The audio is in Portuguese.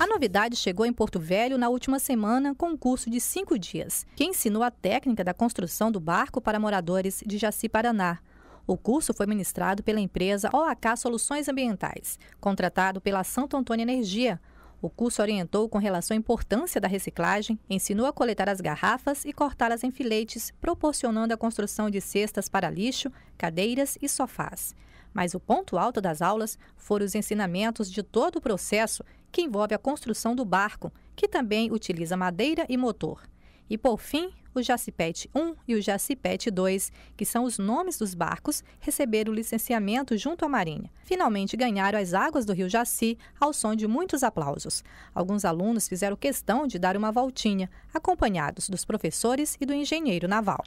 A novidade chegou em Porto Velho na última semana com um curso de cinco dias, que ensinou a técnica da construção do barco para moradores de Jaci Paraná. O curso foi ministrado pela empresa OAK Soluções Ambientais, contratado pela Santo Antônio Energia, o curso orientou com relação à importância da reciclagem, ensinou a coletar as garrafas e cortá-las em filetes, proporcionando a construção de cestas para lixo, cadeiras e sofás. Mas o ponto alto das aulas foram os ensinamentos de todo o processo que envolve a construção do barco, que também utiliza madeira e motor. E por fim, o Jacipete 1 e o Jacipete 2, que são os nomes dos barcos, receberam licenciamento junto à Marinha. Finalmente ganharam as águas do Rio Jaci ao som de muitos aplausos. Alguns alunos fizeram questão de dar uma voltinha, acompanhados dos professores e do engenheiro naval.